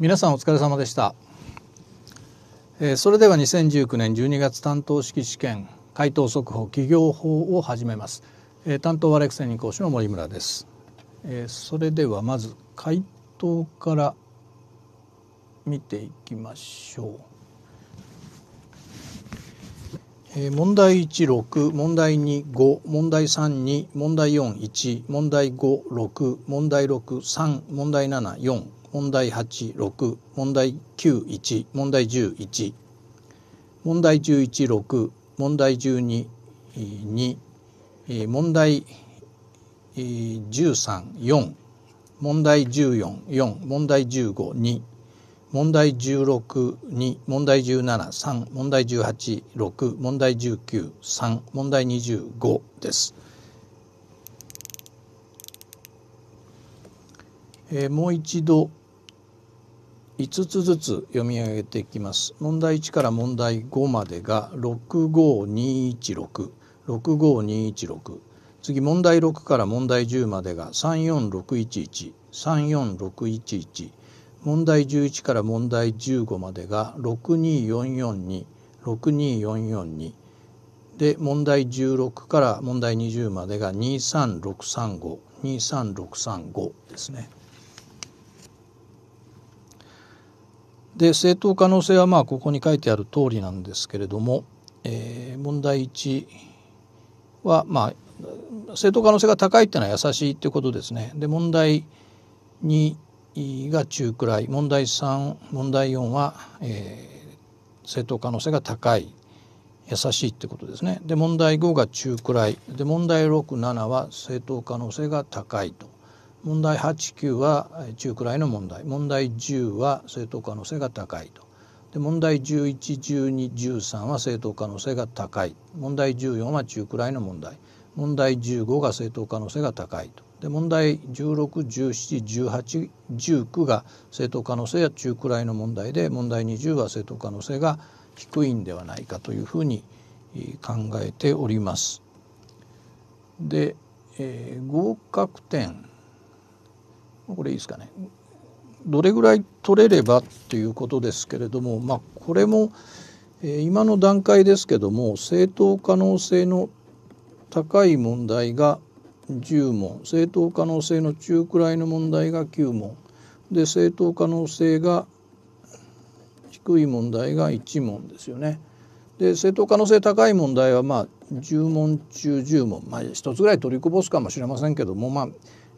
皆さんお疲れ様でした、えー、それでは2019年12月担当式試験回答速報企業法を始めます、えー、担当はレクセニ講師の森村です、えー、それではまず回答から見ていきましょう、えー、問題16問題25問題32問題41問題56問題63問題74問題86問題91問題11問題116問題1 2問題134問題144問題152問題162問題173問題186問題193問題25です。えー、もう一度5つずつ読み上げていきます問題1から問題5までが65216 65216次問題6から問題10までが34611 34611問題11から問題15までが62442 62442で問題16から問題20までが23635 23635ですね。で正当可能性はまあここに書いてある通りなんですけれども、えー、問題1はまあ正当可能性が高いっていうのは優しいっていうことですね。で問題2が中くらい問題3問題4は、えー、正当可能性が高い優しいってことですね。で問題5が中くらいで問題67は正当可能性が高いと問題89は中くらいの問題問題10は正当可能性が高いとで問題111213は正当可能性が高い問題14は中くらいの問題問題15が正当可能性が高いとで問題16171819が正当可能性や中くらいの問題で問題20は正当可能性が低いんではないかというふうに考えております。で、えー、合格点これいいですかねどれぐらい取れればっていうことですけれども、まあ、これも、えー、今の段階ですけども正当可能性の高い問題が10問正当可能性の中くらいの問題が9問で正当可能性が低い問題が1問ですよね。で正当可能性高い問題はまあ10問中10問まあ1つぐらい取りこぼすかもしれませんけどもまあ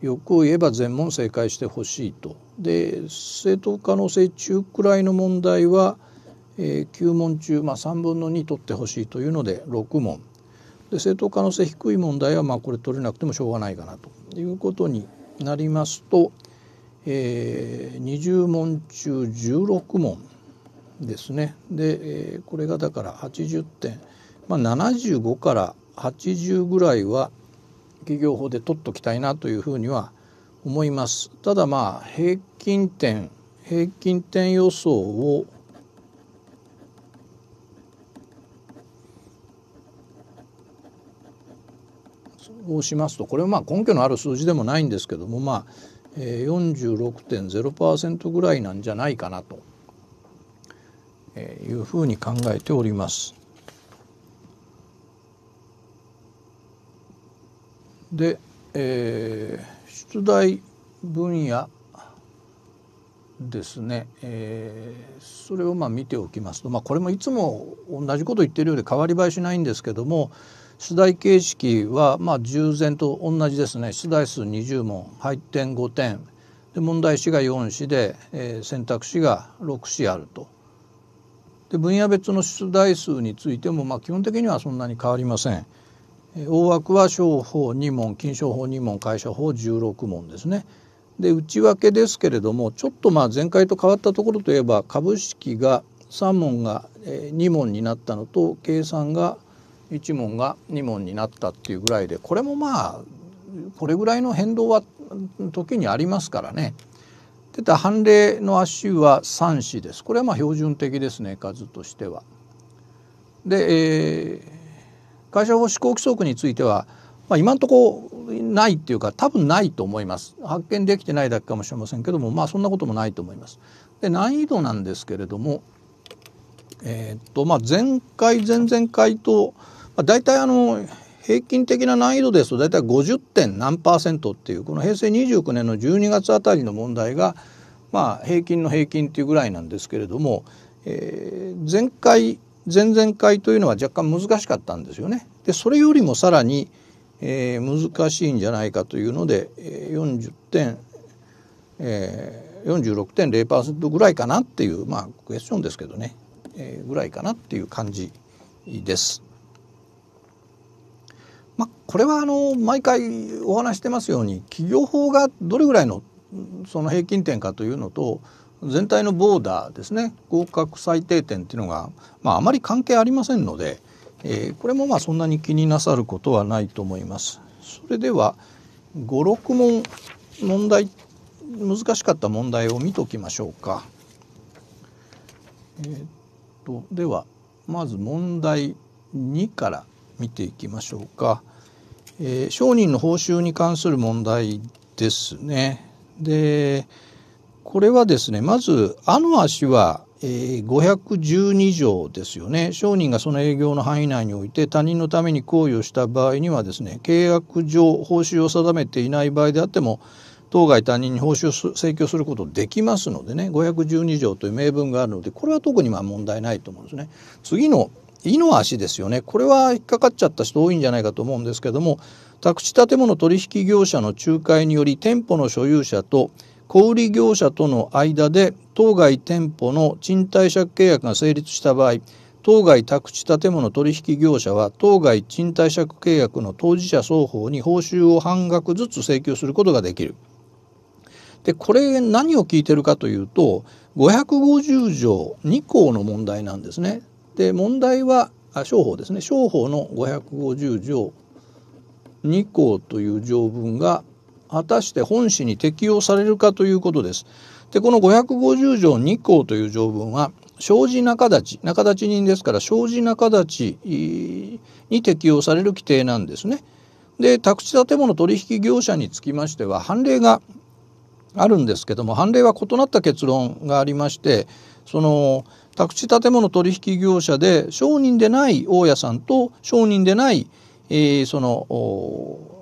欲を言えば全問正解してほしいと。で正当可能性中くらいの問題は、えー、9問中、まあ、3分の2取ってほしいというので6問で正当可能性低い問題は、まあ、これ取れなくてもしょうがないかなということになりますと、えー、20問中16問ですねで、えー、これがだから80点、まあ、75から80ぐらいは企業法で取っときたいなというふうには思います。ただまあ平均点平均点予想をうしますとこれはまあ根拠のある数字でもないんですけどもまあ46.0%ぐらいなんじゃないかなというふうに考えております。で、えー、出題分野ですね、えー、それをまあ見ておきますと、まあ、これもいつも同じこと言ってるようで変わり映えしないんですけども出題形式はまあ従前と同じですね出題数20問配点5点で問題詞が4詞で、えー、選択肢が6詞あると。で分野別の出題数についてもまあ基本的にはそんなに変わりません。大枠は商法2問金商法2問会社法16問ですね。で内訳ですけれどもちょっとまあ前回と変わったところといえば株式が3問が2問になったのと計算が1問が2問になったっていうぐらいでこれもまあこれぐらいの変動は時にありますからね。出た判例の足は3子です。これはまあ標準的ですね数としては。で、えー会社法施行規則については、まあ、今のところないっていうか多分ないと思います発見できてないだけかもしれませんけどもまあそんなこともないと思います。で難易度なんですけれども、えー、っとまあ、前回前々回と、まあ、大体あの平均的な難易度ですと大体50点何パーセントっていうこの平成29年の12月あたりの問題が、まあ、平均の平均っていうぐらいなんですけれども、えー、前回前々回というのは若干難しかったんですよね。でそれよりもさらに、えー、難しいんじゃないかというので40点、えー、46.0%ぐらいかなっていうまあクエスチョンですけどね、えー、ぐらいかなっていう感じです。まあ、これはあの毎回お話してますように企業法がどれぐらいのその平均点かというのと全体のボーダーですね合格最低点っていうのが、まあ、あまり関係ありませんので、えー、これもまあそんなに気になさることはないと思います。それでは56問問題難しかった問題を見ときましょうか。えー、っとではまず問題2から見ていきましょうか。えー、商人の報酬に関する問題ですね。でこれはですね、まず、あの足は、えー、512条ですよね。商人がその営業の範囲内において他人のために行為をした場合にはですね、契約上報酬を定めていない場合であっても、当該他人に報酬を請求することできますのでね、512条という名分があるので、これは特にまあ問題ないと思うんですね。次の、いの足ですよね。これは引っかかっちゃった人多いんじゃないかと思うんですけども、宅地建物取引業者の仲介により店舗の所有者と小売業者との間で当該店舗の賃貸借契約が成立した場合当該宅地建物取引業者は当該賃貸借契約の当事者双方に報酬を半額ずつ請求することができる。でこれ何を聞いてるかというと550条2項の問題なんですね。で問題はあ商法ですね商法の550条2項という条文が果たして本市に適用されるかということです。でこの550条2項という条文は障子仲立ち仲立ち人ですから障子仲立ちに適用される規定なんですね。で宅地建物取引業者につきましては判例があるんですけども判例は異なった結論がありましてその宅地建物取引業者で商人でない大家さんと商人でない、えー、その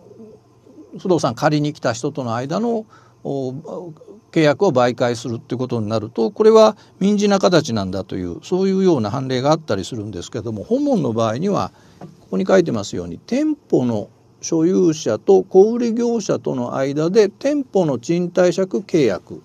不動産借りに来た人との間の契約を媒介するっていうことになるとこれは民事な形なんだというそういうような判例があったりするんですけども本問の場合にはここに書いてますように店舗の所有者と小売業者との間で店舗の賃貸借契約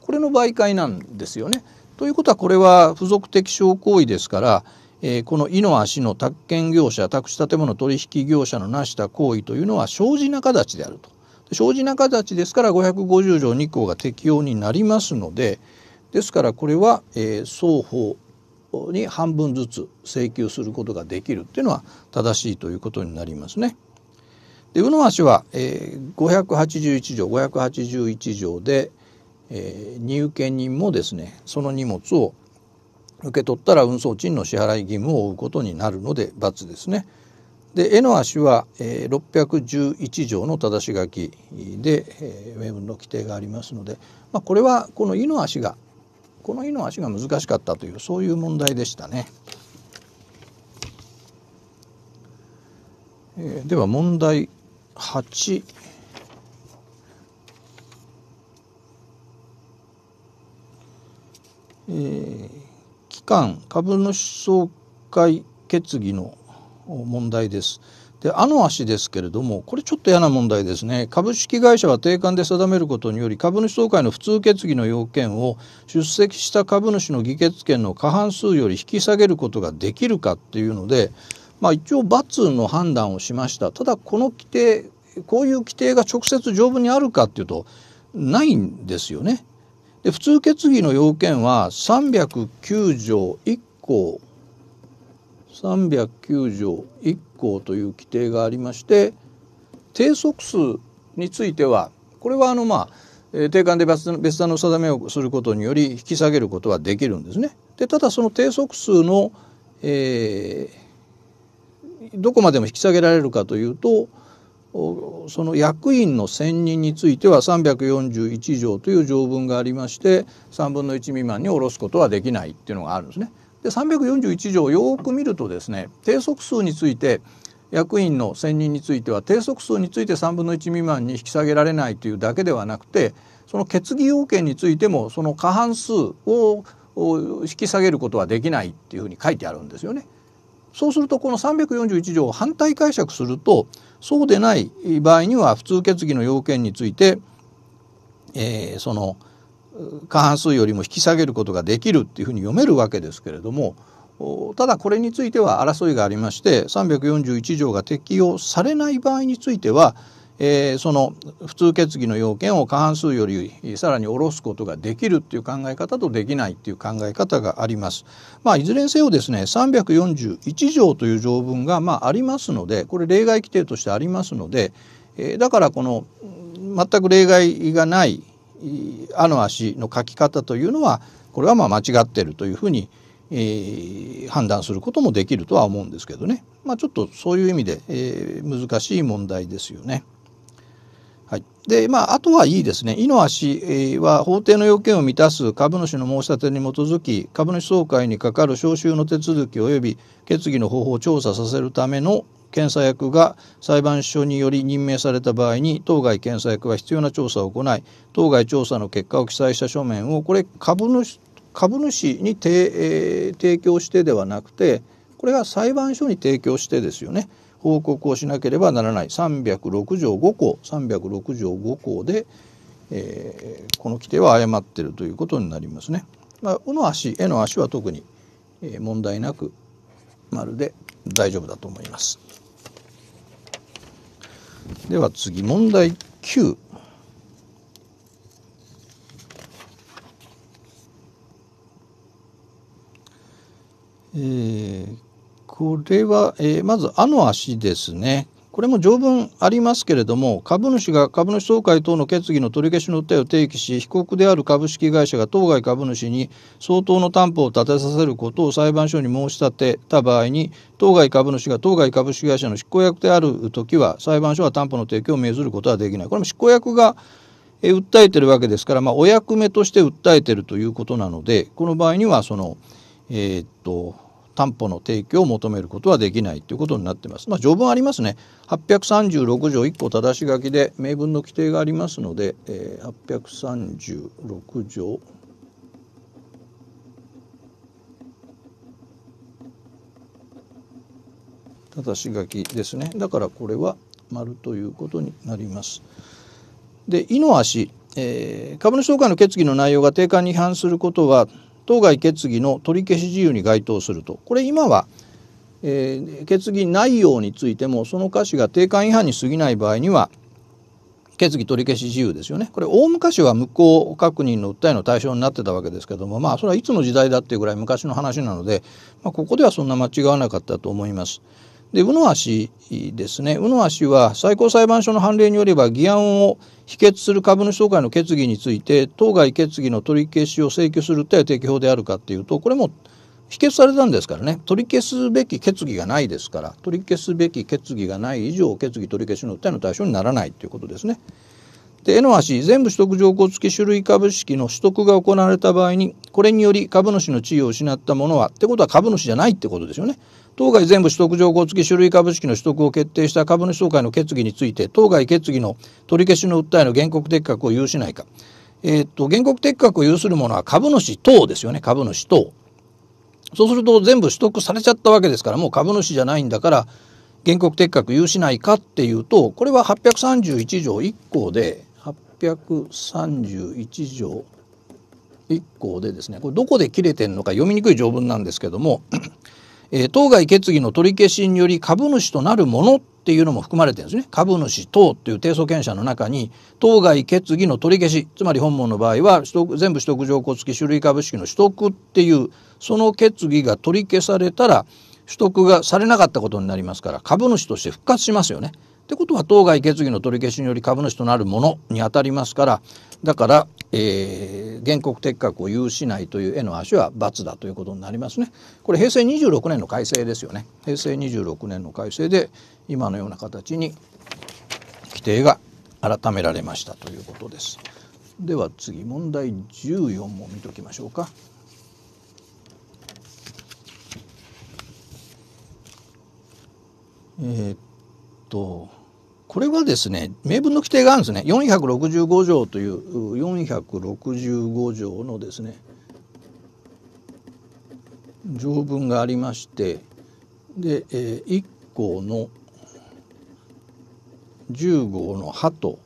これの媒介なんですよね。ということはこれは付属的商行為ですからえこの井の足の宅建業者宅地建物取引業者のなした行為というのは生じな形であると。生じな形ですから550条2項が適用になりますのでですからこれは、え双方に半分ずつ請求することができるっていうのは正しいということになりますね。で宇野足は、え581条581条で、え入権人もですねその荷物を受け取ったら運送賃の支払い義務を負うことになるので×ですね。で「絵の足は」え611条の正し書きで、えー、の規定がありますので、まあ、これはこの「い」の足がこの「い」の足が難しかったというそういう問題でしたね。えでは問題8。えー間株主総会決議の問題です。であの足ですけれどもこれちょっと嫌な問題ですね株式会社は定款で定めることにより株主総会の普通決議の要件を出席した株主の議決権の過半数より引き下げることができるかっていうので、まあ、一応罰の判断をしましたただこの規定こういう規定が直接条文にあるかっていうとないんですよね。で普通決議の要件は309条1項309条1項という規定がありまして定則数についてはこれはあのまあ定款で別段の定めをすることにより引き下げることはできるんですね。でただその定則数の、えー、どこまでも引き下げられるかというとその役員の選任については341条という条文がありまして3分の1未満に下ろすことはできないっていうのがあるんですね。で341条をよく見るとですね定則数について役員の選任については定則数について3分の1未満に引き下げられないというだけではなくてその決議要件についてもその過半数を引き下げることはできないっていうふうに書いてあるんですよね。そうするとこの341条を反対解釈するとそうでない場合には普通決議の要件について、えー、その過半数よりも引き下げることができるっていうふうに読めるわけですけれどもただこれについては争いがありまして341条が適用されない場合についてはえー、その普通決議の要件を過半数よりさらに下ろすことができるっていう考え方とできないっていう考え方があります。まあ、いずれにせよですね341条という条文がまあありますのでこれ例外規定としてありますので、えー、だからこの全く例外がないあの足の書き方というのはこれはまあ間違ってるというふうに、えー、判断することもできるとは思うんですけどね、まあ、ちょっとそういう意味で、えー、難しい問題ですよね。はいでまあ、あとはいいですね、井の足は法廷の要件を満たす株主の申し立てに基づき、株主総会に係る召集の手続き及び決議の方法を調査させるための検査役が裁判所により任命された場合に当該検査役は必要な調査を行い当該調査の結果を記載した書面をこれ株主株主に提,、えー、提供してではなくてこれが裁判所に提供してですよね。報告をしなければならない306条5項306条5項で、えー、この規定は誤っているということになりますね。まあ、うの足えの足は特に問題なくまるで大丈夫だと思います。では次問題9。えー、これは、えー、まず、あの足ですね。これも条文ありますけれども、株主が株主総会等の決議の取り消しの訴えを提起し、被告である株式会社が当該株主に相当の担保を立てさせることを裁判所に申し立てた場合に、当該株主が当該株式会社の執行役であるときは、裁判所は担保の提供を命ずることはできない。これも執行役が訴えてるわけですから、まあ、お役目として訴えてるということなので、この場合には、その、えー、っと、担保の提供を求めることはできないということになってます。まあ、条文ありますね。八百三十六条一個正し書きで明文の規定がありますので、え百三十六条正し書きですね。だからこれは丸ということになります。で、井の足、えー、株主総会の決議の内容が定款に違反することは当該決議の取り消し自由に該当するとこれ今は、えー、決議内容についてもその歌詞が定款違反に過ぎない場合には決議取り消し自由ですよねこれ大昔は無効確認の訴えの対象になってたわけですけどもまあそれはいつの時代だっていうぐらい昔の話なので、まあ、ここではそんな間違わなかったと思います。で、宇野足ですね。宇野足は最高裁判所の判例によれば、議案を否決する株主総会の決議について、当該決議の取り消しを請求する訴え適法であるかっていうと、これも否決されたんですからね、取り消すべき決議がないですから、取り消すべき決議がない以上、決議取り消しの訴えの対象にならないということですね。で N 足全部取得条項付き種類株式の取得が行われた場合にこれにより株主の地位を失ったものはってことは株主じゃないってことですよね。当該全部取得条項付き種類株式の取得を決定した株主総会の決議について当該決議の取り消しの訴えの原告的確を有しないか、えー、っと原告的確を有するのは株主等ですよね株主等。そうすると全部取得されちゃったわけですからもう株主じゃないんだから原告的確有しないかっていうとこれは831条1項で631条1項でですねこれどこで切れてんのか読みにくい条文なんですけども え当該決議の取り消しにより株主となるものっていうのも含まれてるんですね株主等っていう定訴権者の中に当該決議の取り消しつまり本門の場合は取得全部取得条項付き種類株式の取得っていうその決議が取り消されたら取得がされなかったことになりますから株主として復活しますよねってことは当該決議の取り消しにより株主となるものにあたりますからだから、えー、原告撤格を有しないという絵の足は罰だということになりますね。これ平成26年の改正ですよね。平成26年の改正で今のような形に規定が改められましたということです。では次問題14も見ときましょうか。えー、っとこれはですね、名分の規定があるんですね。465条という465条のですね、条文がありまして、で、えー、1項の10号の歯と、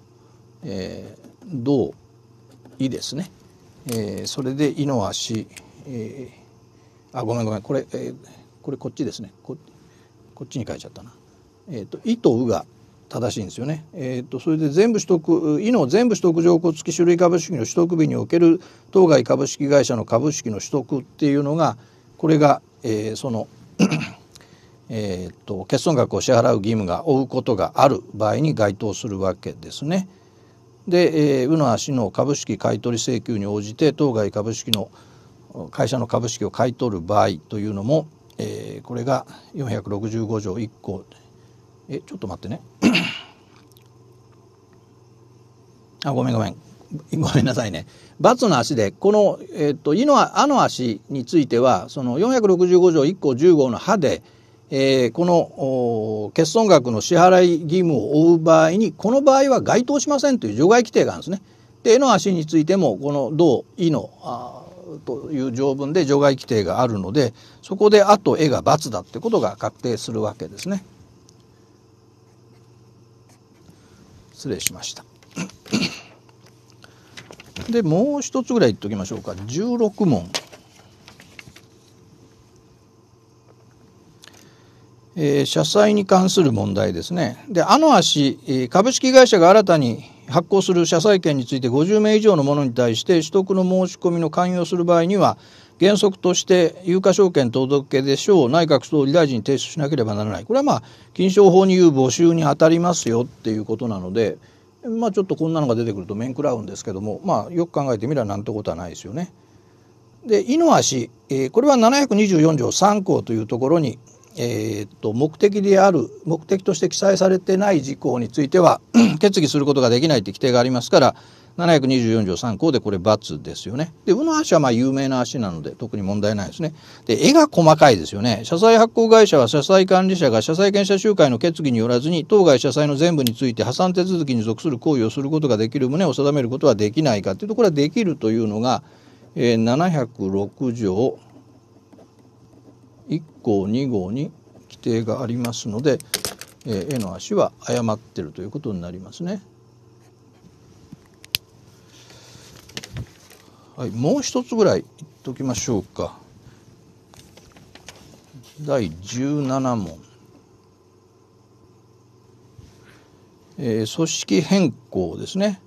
えー、同意ですね、えー、それで「いの足」えー、あごめんごめんこれ、えー、これこっちですねここっちに書いちゃったな。えーと、と「い」と「う」が「正しいんですよね。えーと、それで全部取得以の全部取得条項付き種類株式の取得日における当該株式会社の株式の取得っていうのがこれが、えー、その えーと、欠損額を支払う義務が負うことがある場合に該当するわけですね。で、えー、宇野足の株式買取請求に応じて当該株式の会社の株式を買い取る場合というのも、えー、これが465条1項えちょっと待ってね あごめんごめんごめんなさいね。バツの足で、この、えっ、ー、と、いのあ、あの足については、その465条1項10号の歯で、えー、この欠損額の支払い義務を負う場合に、この場合は該当しませんという除外規定があるんですね。で、えの足についても、このういの、あという条文で除外規定があるので、そこであとえが×だってことが確定するわけですね。失礼しましたでもう一つぐらい言っときましょうか16問えー、社債に関する問題ですね。で、あの足、えー、株式会社が新たに発行する社債権について50名以上のものに対して取得の申し込みの勧誘をする場合には、原則として有価証券届出書を内閣総理大臣に提出しなければならないこれはまあ金賞法にいう募集にあたりますよっていうことなのでまあちょっとこんなのが出てくると面食らうんですけどもまあよく考えてみればなんてことはないですよね。で「イの足」これは724条3項というところにえー、っと目的である目的として記載されてない事項については 決議することができないって規定がありますから724条3項でこれ×ですよね。で「う」の足はまあ有名な足なので特に問題ないですね。で絵が細かいですよね。社債発行会社は社債管理者が社債権者集会の決議によらずに当該社債の全部について破産手続きに属する行為をすることができる旨を定めることはできないかっていうとこれはできるというのが、えー、706条1項2号に規定がありますので、え絵の足は誤ってるということになりますね。はい、もう一つぐらい言っときましょうか。第17問。えー、組織変更ですね。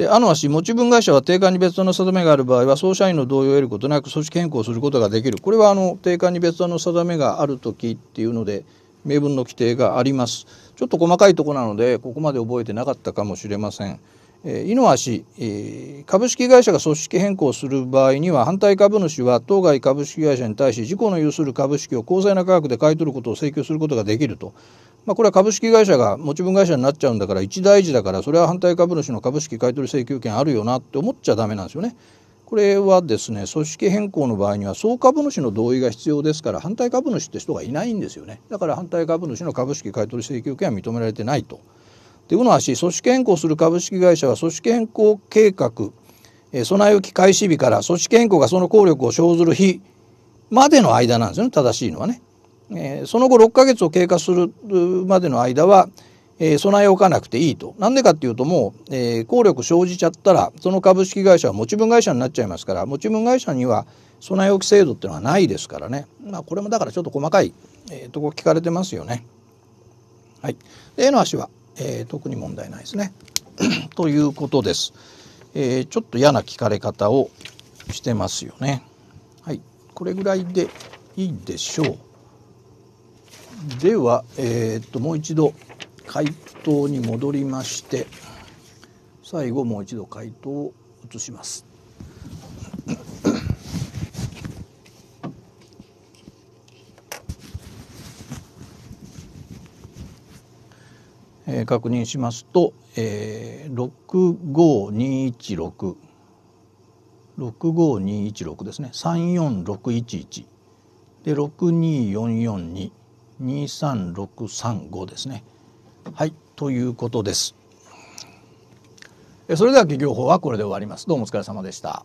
で、あの足、持ち分会社は定款に別の定めがある場合は、総社員の同意を得ることなく、組織変更することができる。これは、あの、定款に別の定めがあるときっていうので、明文の規定があります。ちょっと細かいとこなので、ここまで覚えてなかったかもしれません。えー、井の足、え株式会社が組織変更する場合には、反対株主は当該株式会社に対し、事故の有する株式を公正な価格で買い取ることを請求することができると。まあ、これは株式会社が持ち分会社になっちゃうんだから一大事だからそれは反対株主の株式買取請求権あるよなって思っちゃダメなんですよね。これはですね組織変更の場合には総株主の同意が必要ですから反対株主って人がいないんですよねだから反対株主の株式買取請求権は認められてないと。というのはし組織変更する株式会社は組織変更計画備え置き開始日から組織変更がその効力を生ずる日までの間なんですよね正しいのはね。えー、その後6ヶ月を経過するまでの間は、えー、備え置かなくていいと。なんでかっていうともう、えー、効力生じちゃったらその株式会社は持ち分会社になっちゃいますから持ち分会社には備え置き制度っていうのはないですからね、まあ、これもだからちょっと細かい、えー、とこ聞かれてますよね。はい、で A の足は、えー、特に問題ないですね。ということです、えー。ちょっと嫌な聞かれ方をしてますよね。はい、これぐらいでいいでしょう。では、えー、っともう一度回答に戻りまして最後もう一度回答を移します。えー、確認しますと、えー、65216 65216ですね34611で62442 23635ですね。はい、ということです。それでは企業法はこれで終わります。どうもお疲れ様でした。